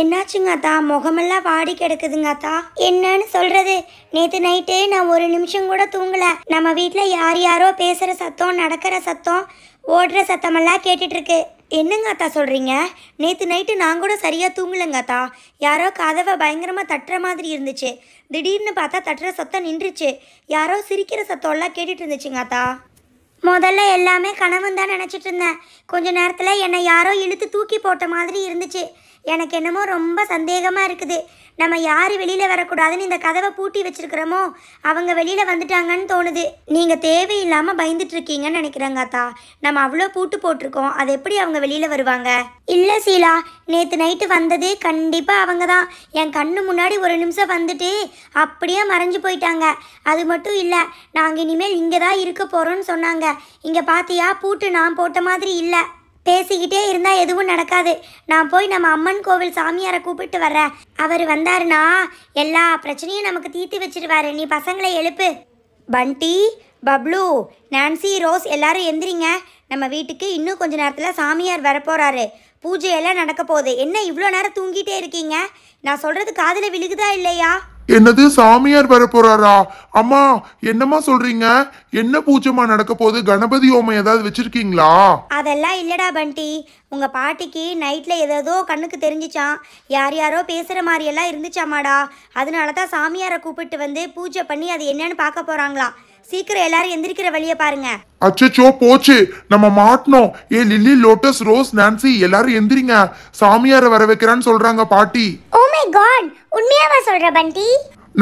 என்னாச்சுங்க அத்தா முகமெல்லாம் வாடி கிடக்குதுங்க அத்தா என்னன்னு சொல்றது நேத்து நைட்டே நான் ஒரு நிமிஷம் கூட தூங்கல நம்ம வீட்டில் யார் யாரோ பேசுற சத்தம் நடக்கிற சத்தம் ஓடுற சத்தமெல்லாம் கேட்டுட்டு இருக்கு என்னங்க அத்தா சொல்கிறீங்க நேற்று நைட்டு நான் கூட சரியாக தூங்கலைங்க அத்தா யாரோ கதவை பயங்கரமாக தட்டுற மாதிரி இருந்துச்சு திடீர்னு பார்த்தா தட்டுற சத்தம் நின்றுச்சு யாரோ சிரிக்கிற சத்தம்லாம் கேட்டுட்டு இருந்துச்சுங்க அத்தா முதல்ல எல்லாமே கனவுன்னு தான் நினச்சிட்டு இருந்தேன் கொஞ்ச நேரத்தில் என்னை யாரோ இழுத்து தூக்கி போட்ட மாதிரி இருந்துச்சு எனக்கு என்னமோ ரொம்ப சந்தேகமாக இருக்குது நம்ம யார் வெளியில் வரக்கூடாதுன்னு இந்த கதவை பூட்டி வச்சிருக்கிறோமோ அவங்க வெளியில் வந்துட்டாங்கன்னு தோணுது நீங்கள் தேவையில்லாமல் பயந்துட்டுருக்கீங்கன்னு இருக்கீங்கன்னு நினைக்கிறேங்க அத்தா நம்ம அவ்வளோ பூட்டு போட்டிருக்கோம் அது எப்படி அவங்க வெளியில் வருவாங்க இல்லை சீலா நேற்று நைட்டு வந்தது கண்டிப்பாக அவங்க தான் என் கண்ணு முன்னாடி ஒரு நிமிஷம் வந்துட்டு அப்படியே மறைஞ்சு போயிட்டாங்க அது மட்டும் இல்லை நாங்கள் இனிமேல் இங்கே தான் இருக்க போகிறோன்னு சொன்னாங்க இங்கே பார்த்தியா பூட்டு நான் போட்ட மாதிரி இல்லை பேசிக்கிட்டே இருந்தால் எதுவும் நடக்காது நான் போய் நம்ம அம்மன் கோவில் சாமியாரை கூப்பிட்டு வர்றேன் அவர் வந்தாருனா எல்லா பிரச்சனையும் நமக்கு தீர்த்து வச்சிருவாரு நீ பசங்களை எழுப்பு பண்டி பப்ளு நான்சி ரோஸ் எல்லாரும் எந்திரிங்க நம்ம வீட்டுக்கு இன்னும் கொஞ்ச நேரத்தில் சாமியார் வரப்போகிறாரு பூஜையெல்லாம் நடக்க போகுது என்ன இவ்வளோ நேரம் தூங்கிட்டே இருக்கீங்க நான் சொல்கிறது காதில் விழுகுதா இல்லையா என்னது சாமியார் வர போறாரா அம்மா என்னம்மா சொல்றீங்க என்ன பூஜைமா நடக்க போகுது கணபதி ஓமை ஏதாவது வச்சிருக்கீங்களா அதெல்லாம் இல்லடா பண்டி உங்க பாட்டிக்கு நைட்ல ஏதோ கண்ணுக்கு தெரிஞ்சிச்சான் யார் யாரோ பேசுற மாதிரி எல்லாம் இருந்துச்சாமாடா அதனாலதான் சாமியார சாமியாரை கூப்பிட்டு வந்து பூஜை பண்ணி அது என்னன்னு பார்க்க போறாங்களா சீக்கிரம் எல்லாரும் எந்திரிக்கிற வழிய பாருங்க அச்சச்சோ போச்சு நம்ம மாட்டணும் ஏ லில்லி லோட்டஸ் ரோஸ் நான்சி எல்லாரும் எந்திரிங்க சாமியார வர வைக்கிறான்னு சொல்றாங்க பாட்டி ஓ மை காட் உண்மையாவா சொல்ற பண்டி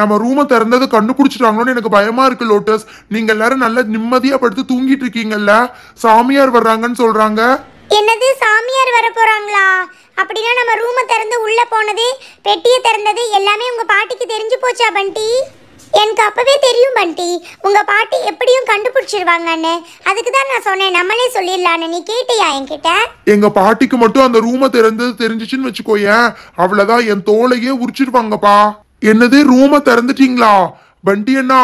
நம்ம ரூமை திறந்தது குடிச்சிட்டாங்களோன்னு எனக்கு பயமா இருக்கு லோட்டஸ் நீங்க எல்லாரும் நல்லா நிம்மதியா படுத்து தூங்கிட்டு இருக்கீங்கல்ல சாமியார் வர்றாங்கன்னு சொல்றாங்க என்னது சாமியார் வர போறாங்களா அப்படின்னா நம்ம ரூமை திறந்து உள்ள போனது பெட்டியை திறந்தது எல்லாமே உங்க பாட்டிக்கு தெரிஞ்சு போச்சா பண்டி எனக்கு அப்போவே தெரியும் பண்டி உங்கள் பாட்டி எப்படியும் கண்டுபிடிச்சிருவாங்கன்னு அதுக்கு தான் நான் சொன்னேன் நம்மளே சொல்லிடலான்னு நீ கேட்டியா என்கிட்ட எங்க பாட்டிக்கு மட்டும் அந்த ரூமை திறந்து தெரிஞ்சிச்சுன்னு வச்சுக்கோயேன் அவ்வளோதான் என் தோலையே உரிச்சிருவாங்கப்பா என்னது ரூமை திறந்துட்டீங்களா வண்டியண்ணா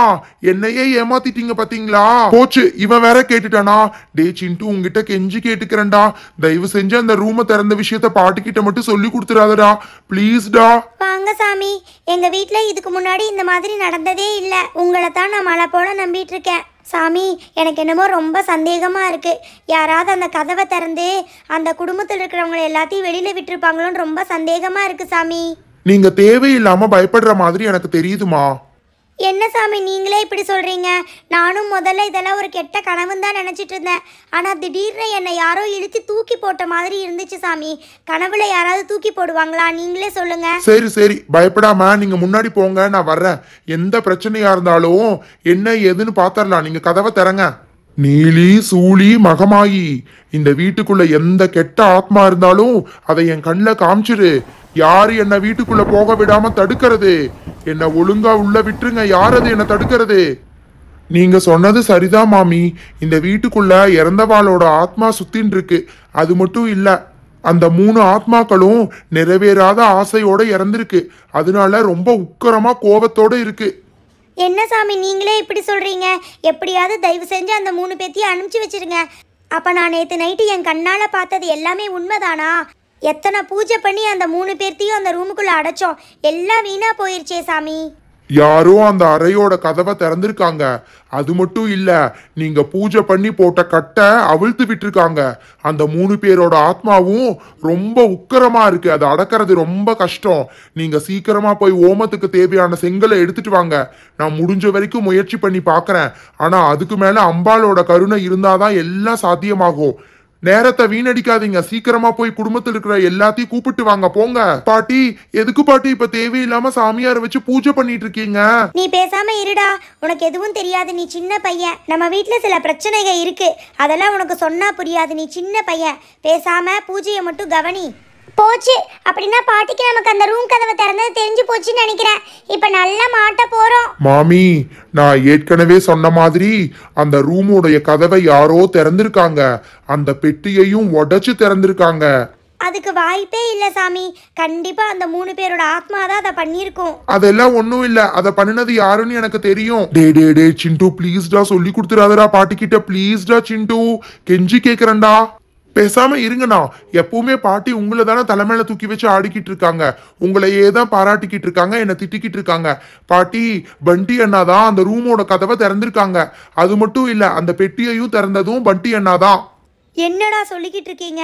என்னையே ஏமாத்திட்டீங்க பாத்தீங்களா போச்சு இவன் வேற கேட்டுட்டானா டே சிண்டு உங்ககிட்ட கெஞ்சி கேட்டுக்கிறேன்டா தயவு செஞ்சு அந்த ரூமை திறந்த விஷயத்த பாட்டுக்கிட்ட மட்டும் சொல்லி கொடுத்துறாதடா ப்ளீஸ்டா வாங்க சாமி எங்க வீட்ல இதுக்கு முன்னாடி இந்த மாதிரி நடந்ததே இல்ல உங்களை தான் நான் மழை போல நம்பிட்டு இருக்கேன் சாமி எனக்கு என்னமோ ரொம்ப சந்தேகமாக இருக்குது யாராவது அந்த கதவை திறந்து அந்த குடும்பத்தில் இருக்கிறவங்களை எல்லாத்தையும் வெளியில் விட்டுருப்பாங்களோன்னு ரொம்ப சந்தேகமாக இருக்குது சாமி நீங்கள் தேவையில்லாமல் பயப்படுற மாதிரி எனக்கு தெரியுதுமா என்ன சாமி நீங்களே இப்படி சொல்கிறீங்க நானும் முதல்ல இதெல்லாம் ஒரு கெட்ட கனவுன்னு தான் நினச்சிட்டு இருந்தேன் ஆனால் திடீர்னு என்னை யாரோ இழுத்து தூக்கி போட்ட மாதிரி இருந்துச்சு சாமி கனவுல யாராவது தூக்கி போடுவாங்களா நீங்களே சொல்லுங்க சரி சரி பயப்படாம நீங்க முன்னாடி போங்க நான் வர்றேன் எந்த பிரச்சனையா இருந்தாலும் என்ன ஏதுன்னு பாத்திரலாம் நீங்க கதவை தரங்க நீலி சூழி மகமாயி இந்த வீட்டுக்குள்ள எந்த கெட்ட ஆத்மா இருந்தாலும் அதை என் கண்ணில் காமிச்சிரு யாரு என்ன வீட்டுக்குள்ள போக விடாம தடுக்கிறது என்ன ஒழுங்கா உள்ள விட்டுருங்க யாரது என்ன தடுக்கிறது நீங்க சொன்னது சரிதான் மாமி இந்த வீட்டுக்குள்ள இறந்தவாளோட ஆத்மா சுத்தின் இருக்கு அது மட்டும் இல்ல அந்த மூணு ஆத்மாக்களும் நிறைவேறாத ஆசையோட இறந்திருக்கு அதனால ரொம்ப உக்கரமா கோபத்தோட இருக்கு என்ன சாமி நீங்களே இப்படி சொல்றீங்க எப்படியாவது தயவு செஞ்சு அந்த மூணு பேத்தையும் அனுப்பிச்சு வச்சிருங்க அப்ப நான் நேத்து நைட்டு என் கண்ணால பார்த்தது எல்லாமே உண்மைதானா எத்தனை பூஜை பண்ணி அந்த மூணு பேர்த்தையும் அந்த ரூமுக்குள்ள அடைச்சோம் எல்லாம் வீணா போயிருச்சே சாமி யாரோ அந்த அறையோட கதவை திறந்திருக்காங்க அது மட்டும் இல்ல நீங்க பூஜை பண்ணி போட்ட கட்டை அவிழ்த்து விட்டுருக்காங்க அந்த மூணு பேரோட ஆத்மாவும் ரொம்ப உக்கரமா இருக்கு அதை அடக்கிறது ரொம்ப கஷ்டம் நீங்க சீக்கிரமா போய் ஓமத்துக்கு தேவையான செங்கலை எடுத்துட்டு வாங்க நான் முடிஞ்ச வரைக்கும் முயற்சி பண்ணி பாக்குறேன் ஆனா அதுக்கு மேல அம்பாலோட கருணை இருந்தாதான் எல்லாம் சாத்தியமாகும் நேரத்தை வீணடிக்காதீங்க சீக்கிரமா போய் குடும்பத்தில் இருக்கிற எல்லாத்தையும் கூப்பிட்டு வாங்க போங்க பாட்டி எதுக்கு பாட்டி இப்ப தேவையில்லாம சாமியார வச்சு பூஜை பண்ணிட்டு இருக்கீங்க நீ பேசாம இருடா உனக்கு எதுவும் தெரியாது நீ சின்ன பையன் நம்ம வீட்டுல சில பிரச்சனைகள் இருக்கு அதெல்லாம் உனக்கு சொன்னா புரியாது நீ சின்ன பையன் பேசாம பூஜையை மட்டும் கவனி போச்சு அப்படின்னா பாட்டிக்கு நமக்கு அந்த ரூம் கதவை திறந்தது தெரிஞ்சு போச்சுன்னு நினைக்கிறேன் இப்போ நல்லா மாட்ட போறோம் மாமி நான் ஏற்கனவே சொன்ன மாதிரி அந்த ரூமுடைய கதவை யாரோ திறந்திருக்காங்க அந்த பெட்டியையும் உடைச்சு திறந்திருக்காங்க அதுக்கு வாய்ப்பே இல்ல சாமி கண்டிப்பா அந்த மூணு பேரோட ஆத்மா தான் அதை பண்ணிருக்கும் அதெல்லாம் ஒண்ணும் இல்ல அத பண்ணினது யாருன்னு எனக்கு தெரியும் டே டே டே சிண்டு ப்ளீஸ்டா சொல்லி கொடுத்துறாதடா பாட்டிக்கிட்ட ப்ளீஸ்டா சிண்டு கெஞ்சி கேக்குறேன்டா பேசாம இருங்கண்ணா எப்பவுமே பாட்டி உங்களை தானே தலைமையில தூக்கி வச்சு ஆடிக்கிட்டு இருக்காங்க உங்களையே தான் பாராட்டிக்கிட்டு இருக்காங்க என்னை திட்டிக்கிட்டு இருக்காங்க பாட்டி பண்டி அண்ணா தான் அந்த ரூமோட கதவை திறந்திருக்காங்க அது மட்டும் இல்ல அந்த பெட்டியையும் திறந்ததும் பண்டி அண்ணா தான் என்னடா சொல்லிக்கிட்டு இருக்கீங்க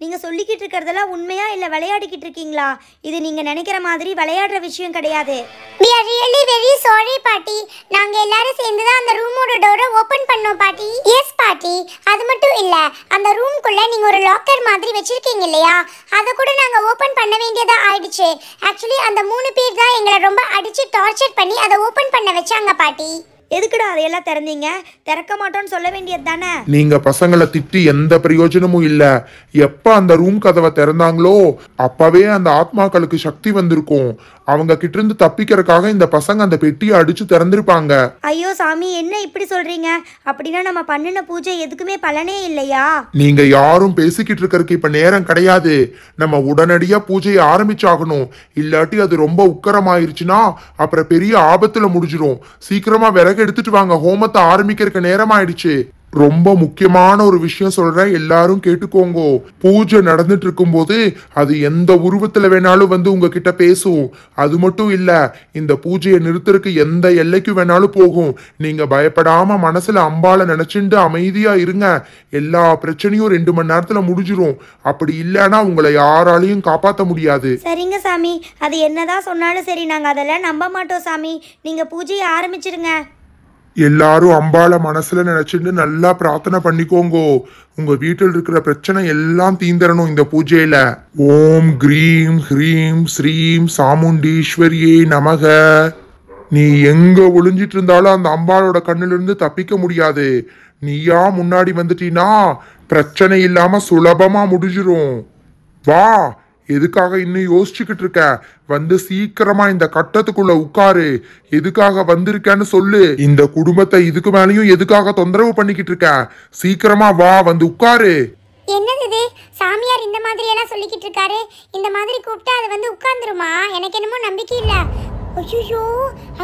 நீங்கள் சொல்லிக்கிட்டு இருக்கிறதெல்லாம் உண்மையா இல்லை விளையாடிக்கிட்டு இருக்கீங்களா இது நீங்கள் நினைக்கிற மாதிரி விளையாடுற விஷயம் கிடையாது we are really very sorry பாட்டி நாங்கள் எல்லாரும் சேர்ந்து தான் அந்த ரூமோட டோரை ஓப்பன் பண்ணோம் பாட்டி எஸ் பாட்டி அது மட்டும் இல்லை அந்த ரூம்குள்ளே நீங்கள் ஒரு லாக்கர் மாதிரி வச்சுருக்கீங்க இல்லையா அதை கூட நாங்கள் ஓப்பன் பண்ண வேண்டியதாக ஆயிடுச்சு ஆக்சுவலி அந்த மூணு பேர் தான் எங்களை ரொம்ப அடித்து டார்ச்சர் பண்ணி அதை ஓப்பன் பண்ண வச்சாங்க பாட்டி எதுக்குடா அதையெல்லாம் திறந்தீங்க திறக்க மாட்டோம்னு சொல்ல வேண்டியது தானே நீங்க பசங்களை திட்டி எந்த பிரயோஜனமும் இல்ல எப்ப அந்த ரூம் கதவை திறந்தாங்களோ அப்பவே அந்த ஆத்மாக்களுக்கு சக்தி வந்திருக்கும் அவங்க கிட்ட இருந்து தப்பிக்கிறதுக்காக இந்த பசங்க அந்த பெட்டியை அடிச்சு திறந்திருப்பாங்க ஐயோ சாமி என்ன இப்படி சொல்றீங்க அப்படின்னா நம்ம பண்ணின பூஜை எதுக்குமே பலனே இல்லையா நீங்க யாரும் பேசிக்கிட்டு இருக்கிறதுக்கு இப்ப நேரம் கிடையாது நம்ம உடனடியா பூஜையை ஆரம்பிச்சாகணும் இல்லாட்டி அது ரொம்ப உக்கரமாயிருச்சுன்னா அப்புறம் பெரிய ஆபத்துல முடிஞ்சிடும் சீக்கிரமா விறகு விறகு எடுத்துட்டு வாங்க ஹோமத்தை ஆரம்பிக்கிறதுக்கு நேரம் ஆயிடுச்சு ரொம்ப முக்கியமான ஒரு விஷயம் சொல்றேன் எல்லாரும் கேட்டுக்கோங்க பூஜை நடந்துட்டு இருக்கும்போது அது எந்த உருவத்துல வேணாலும் வந்து உங்ககிட்ட பேசும் அது மட்டும் இல்ல இந்த பூஜையை நிறுத்துறதுக்கு எந்த எல்லைக்கு வேணாலும் போகும் நீங்க பயப்படாம மனசுல அம்பால நினைச்சுட்டு அமைதியா இருங்க எல்லா பிரச்சனையும் ரெண்டு மணி நேரத்துல முடிஞ்சிரும் அப்படி இல்லைன்னா உங்களை யாராலையும் காப்பாத்த முடியாது சரிங்க சாமி அது என்னதான் சொன்னாலும் சரி நாங்க அதெல்லாம் நம்ப மாட்டோம் சாமி நீங்க பூஜையை ஆரம்பிச்சிருங்க எல்லாரும் அம்பாளை மனசில் நினச்சிட்டு நல்லா பிரார்த்தனை பண்ணிக்கோங்கோ உங்கள் வீட்டில் இருக்கிற பிரச்சனை எல்லாம் தீந்தரணும் இந்த பூஜையில் ஓம் கிரீம் ஹ்ரீம் ஸ்ரீம் சாமுண்டீஸ்வரியே நமக நீ எங்கே ஒளிஞ்சிட்டு இருந்தாலும் அந்த அம்பாளோட கண்ணிலிருந்து தப்பிக்க முடியாது நீயா முன்னாடி வந்துட்டீனா பிரச்சனை இல்லாமல் சுலபமாக முடிஞ்சிரும் வா எதுக்காக இன்னும் யோசிச்சுக்கிட்டு இருக்க வந்து சீக்கிரமா இந்த கட்டத்துக்குள்ள உட்காரு எதுக்காக வந்திருக்கேன்னு சொல்லு இந்த குடும்பத்தை இதுக்கு மேலேயும் எதுக்காக தொந்தரவு பண்ணிக்கிட்டு இருக்க சீக்கிரமா வா வந்து உட்காரு என்னது இது சாமியார் இந்த மாதிரி எல்லாம் சொல்லிக்கிட்டு இருக்காரு இந்த மாதிரி கூப்பிட்டா அது வந்து உட்கார்ந்துருமா எனக்கு என்னமோ நம்பிக்கை இல்ல ஐயோ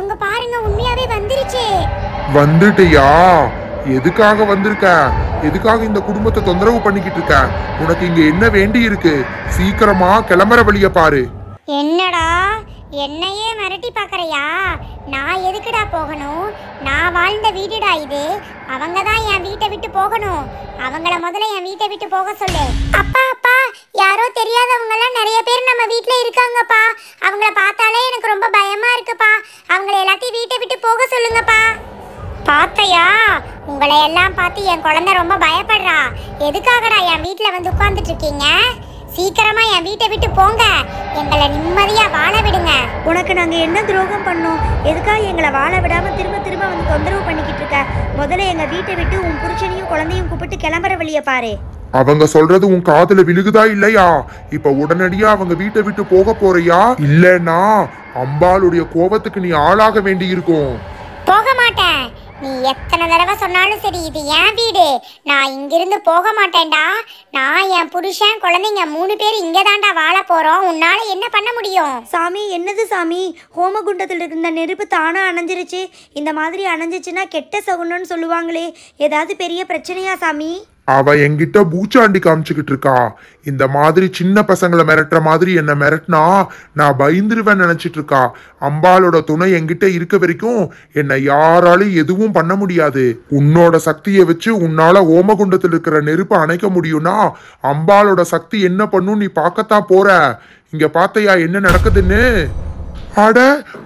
அங்க பாருங்க உண்மையாவே வந்துருச்சு வந்துட்டியா எதுக்காக வந்திருக்க எதுக்காக இந்த குடும்பத்தை தொந்தரவு பண்ணிக்கிட்டு இருக்க உனக்கு இங்க என்ன வேண்டி இருக்கு சீக்கிரமா கிளம்புற வழிய பாரு என்னடா என்னையே மிரட்டி பாக்குறியா நான் எதுக்குடா போகணும் நான் வாழ்ந்த வீடுடா இது அவங்க தான் என் வீட்டை விட்டு போகணும் அவங்கள முதல்ல என் வீட்டை விட்டு போக சொல்லு அப்பா அப்பா யாரோ தெரியாதவங்க எல்லாம் நிறைய பேர் நம்ம வீட்ல இருக்காங்கப்பா அவங்கள பார்த்தாலே எனக்கு ரொம்ப பயமா இருக்குப்பா அவங்கள எல்லாத்தையும் வீட்டை விட்டு போக சொல்லுங்கப்பா பார்த்தையா உங்களை எல்லாம் பார்த்து என் குழந்தை ரொம்ப பயப்படுறா எதுக்காகடா என் வீட்டில் வந்து உட்காந்துட்டு இருக்கீங்க சீக்கிரமா என் வீட்டை விட்டு போங்க எங்களை நிம்மதியா வாழ விடுங்க உனக்கு நாங்க என்ன துரோகம் பண்ணோம் எதுக்காக எங்களை வாழ விடாம திரும்ப திரும்ப வந்து தொந்தரவு பண்ணிக்கிட்டு இருக்க முதல்ல எங்க வீட்டை விட்டு உன் புருஷனையும் குழந்தையும் கூப்பிட்டு கிளம்புற வழிய பாரு அவங்க சொல்றது உன் காதுல விழுகுதா இல்லையா இப்ப உடனடியா அவங்க வீட்டை விட்டு போக போறியா இல்லன்னா அம்பாளுடைய கோபத்துக்கு நீ ஆளாக வேண்டி இருக்கும் போக மாட்டேன் நீ எத்தனை தடவை சொன்னாலும் சரி இது என் வீடு நான் இங்கிருந்து போக மாட்டேன்டா நான் என் புருஷன் குழந்தைங்க மூணு பேர் இங்கே தாண்டா வாழ போகிறோம் உன்னால என்ன பண்ண முடியும் சாமி என்னது சாமி ஹோமகுண்டத்தில் இருந்த நெருப்பு தானாக அணைஞ்சிருச்சு இந்த மாதிரி அணைஞ்சிச்சுன்னா கெட்ட சகுனம்னு சொல்லுவாங்களே ஏதாவது பெரிய பிரச்சனையா சாமி அவ என்கிட்ட பூச்சாண்டி காமிச்சுக்கிட்டு இருக்கா இந்த மாதிரி சின்ன பசங்களை மிரட்டுற மாதிரி என்ன மிரட்டினா நான் பயந்துருவேன் நினைச்சிட்டு இருக்கா அம்பாலோட துணை என்கிட்ட இருக்க வரைக்கும் என்னை யாராலும் எதுவும் பண்ண முடியாது உன்னோட சக்தியை வச்சு உன்னால ஓமகுண்டத்தில் இருக்கிற நெருப்பை அணைக்க முடியும்னா அம்பாலோட சக்தி என்ன பண்ணும் நீ பார்க்கத்தான் போற இங்க பார்த்தையா என்ன நடக்குதுன்னு அட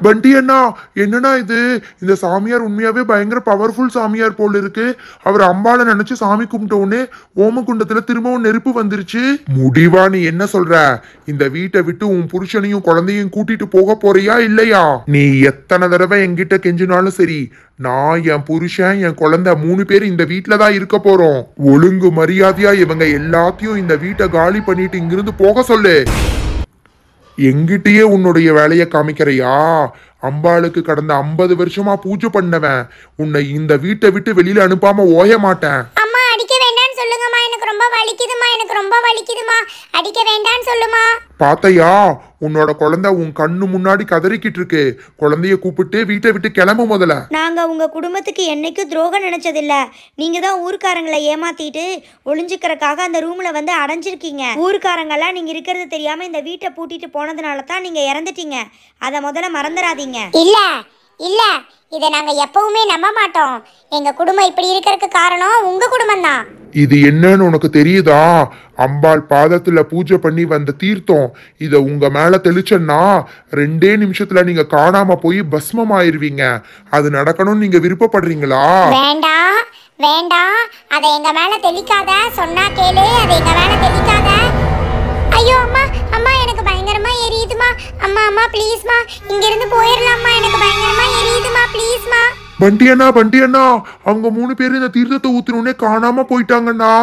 பண்டி அண்ணா என்னண்ணா இது இந்த சாமியார் உண்மையாவே பயங்கர பவர்ஃபுல் சாமியார் போல் இருக்கு அவர் அம்பாளை நினைச்சு சாமி கும்பிட்ட உடனே ஓமகுண்டத்துல திரும்பவும் நெருப்பு வந்துருச்சு முடிவா நீ என்ன சொல்ற இந்த வீட்டை விட்டு உன் புருஷனையும் குழந்தையும் கூட்டிட்டு போக போறியா இல்லையா நீ எத்தனை தடவை என்கிட்ட கெஞ்சினாலும் சரி நான் என் புருஷன் என் குழந்தை மூணு பேர் இந்த வீட்டில தான் இருக்க போறோம் ஒழுங்கு மரியாதையா இவங்க எல்லாத்தையும் இந்த வீட்டை காலி பண்ணிட்டு இங்கிருந்து போக சொல்லு எங்கிட்டயே உன்னுடைய வேலையை காமிக்கிறையா அம்பாளுக்கு கடந்த ஐம்பது வருஷமா பூஜை பண்ணவன் உன்னை இந்த வீட்டை விட்டு வெளியில அனுப்பாம ஓய மாட்டேன் ரொம்ப வலிக்குதுமா எனக்கு ரொம்ப வலிக்குதுமா அடிக்க வேண்டாம்னு சொல்லுமா பாத்தையா உன்னோட குழந்தை உன் கண்ணு முன்னாடி கதறிக்கிட்டு இருக்கு குழந்தைய கூப்பிட்டு வீட்டை விட்டு கிளம்பும் முதல்ல நாங்க உங்க குடும்பத்துக்கு என்னைக்கும் துரோகம் நினைச்சதில்ல நீங்க தான் ஊர்க்காரங்களை ஏமாத்திட்டு ஒளிஞ்சுக்கிறக்காக அந்த ரூம்ல வந்து அடைஞ்சிருக்கீங்க ஊர்க்காரங்கெல்லாம் நீங்க இருக்கிறது தெரியாம இந்த வீட்டை பூட்டிட்டு போனதுனால தான் நீங்க இறந்துட்டீங்க அதை முதல்ல மறந்துடாதீங்க இல்ல இல்லை இதை நாங்கள் எப்பவுமே நம்ப மாட்டோம் எங்கள் குடும்பம் இப்படி இருக்கிறதுக்கு காரணம் உங்கள் குடும்பம் தான் இது என்னன்னு உனக்கு தெரியுதா அம்பாள் பாதத்துல பூஜை பண்ணி வந்த தீர்த்தம் இத உங்க மேல தெளிச்சன்னா ரெண்டே நிமிஷத்துல நீங்க காணாம போய் பஸ்மம் ஆயிருவீங்க அது நடக்கணும்னு நீங்க விருப்பப்படுறீங்களா வேண்டாம் வேண்டாம் அதை எங்க மேல தெளிக்காத சொன்னா கேளு அதை எங்க மேல தெளி எரியுதுமா அம்மா அம்மா ப்ளீஸ்மா இங்க இருந்து போயிடலாம்மா எனக்கு பயங்கரமா எரியுதுமா ப்ளீஸ்மா பண்டி அண்ணா பண்டி அண்ணா அவங்க மூணு பேரும் இந்த தீர்த்தத்தை ஊத்தினோடனே காணாம போயிட்டாங்கண்ணா